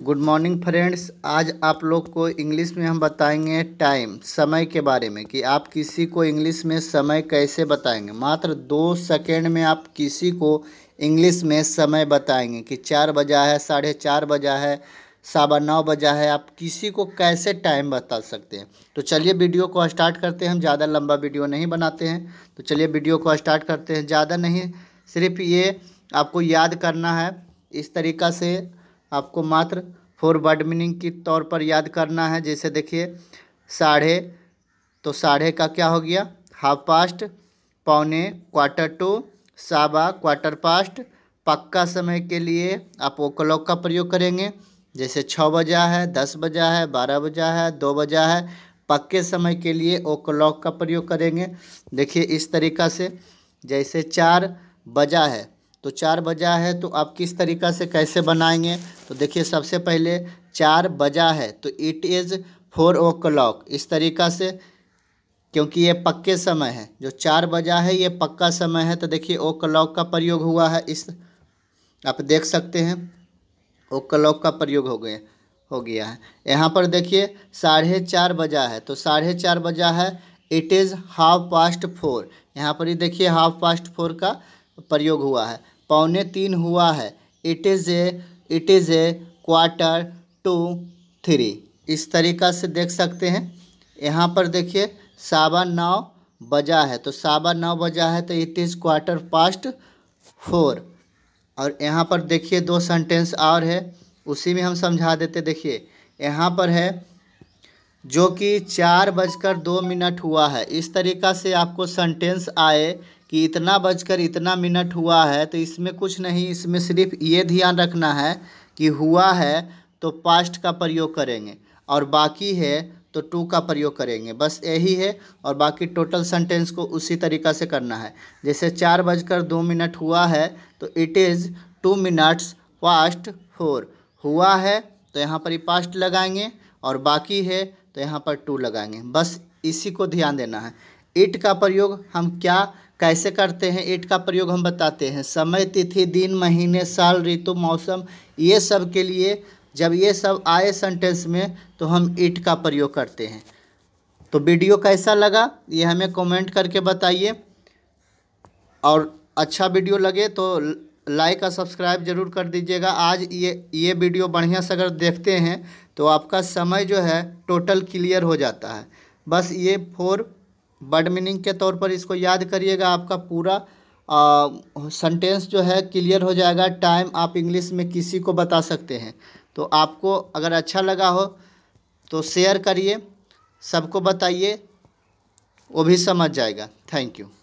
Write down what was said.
good morning friends आज आप लोग को इंग्लिश में हम बताएंगे टाइम समय के बारे में कि आप किसी को इंग्लिश में समय कैसे बताएंगे मात्र दो सेकेंड में आप किसी को इंग्लिश में समय बताएंगे कि चार बजा है साढ़े चार बजा है सवा नौ बजा है आप किसी को कैसे टाइम बता सकते हैं तो चलिए वीडियो को स्टार्ट करते हैं हम ज़्यादा लंबा वीडियो नहीं बनाते हैं तो चलिए वीडियो को स्टार्ट करते हैं ज़्यादा नहीं सिर्फ ये आपको याद करना है इस तरीक़ा से आपको मात्र फोर वर्ड मीनिंग के तौर पर याद करना है जैसे देखिए साढ़े तो साढ़े का क्या हो गया हाफ पास्ट पौने क्वार्टर टू साबा क्वार्टर पास्ट पक्का समय के लिए आप ओ क्लॉक का प्रयोग करेंगे जैसे छः बजा है दस बजा है बारह बजा है दो बजा है पक्के समय के लिए ओ क्लॉक का प्रयोग करेंगे देखिए इस तरीका से जैसे चार बजा है तो चार बजा है तो आप किस तरीका से कैसे बनाएंगे तो देखिए सबसे पहले चार बजा है तो it is four o'clock इस तरीका से क्योंकि ये पक्के समय है जो चार बजा है ये पक्का समय है तो देखिए ओ क्लॉक का प्रयोग हुआ है इस आप देख सकते हैं ओ क्लॉक का प्रयोग हो गया हो गया है यहाँ पर देखिए साढ़े चार बजा है तो साढ़े चार बजा है it is half past four यहाँ पर ये देखिए हाफ पास्ट फोर का प्रयोग हुआ है पौने तीन हुआ है it is a it is a quarter to three इस तरीक़ा से देख सकते हैं यहाँ पर देखिए सावा नौ बजा है तो सावा नौ बजा है तो it is quarter past four और यहाँ पर देखिए दो सेंटेंस और है उसी में हम समझा देते देखिए यहाँ पर है जो कि चार बजकर दो मिनट हुआ है इस तरीक़ा से आपको सेंटेंस आए कि इतना बजकर इतना मिनट हुआ है तो इसमें कुछ नहीं इसमें सिर्फ ये ध्यान रखना है कि हुआ है तो पास्ट का प्रयोग करेंगे और बाकी है तो टू का प्रयोग करेंगे बस यही है और बाकी टोटल सेंटेंस को उसी तरीका से करना है जैसे चार बजकर दो मिनट हुआ है तो it is two minutes past four हुआ है तो यहाँ पर ही पास्ट लगाएंगे और बाकी है तो यहाँ पर टू लगाएंगे बस इसी को ध्यान देना है इट का प्रयोग हम क्या कैसे करते हैं ईट का प्रयोग हम बताते हैं समय तिथि दिन महीने साल ऋतु मौसम ये सब के लिए जब ये सब आए सेंटेंस में तो हम ईट का प्रयोग करते हैं तो वीडियो कैसा लगा ये हमें कमेंट करके बताइए और अच्छा वीडियो लगे तो लाइक और सब्सक्राइब जरूर कर दीजिएगा आज ये ये वीडियो बढ़िया से अगर देखते हैं तो आपका समय जो है टोटल क्लियर हो जाता है बस ये फोर वर्ड मीनिंग के तौर पर इसको याद करिएगा आपका पूरा सेंटेंस जो है क्लियर हो जाएगा टाइम आप इंग्लिश में किसी को बता सकते हैं तो आपको अगर अच्छा लगा हो तो शेयर करिए सबको बताइए वो भी समझ जाएगा थैंक यू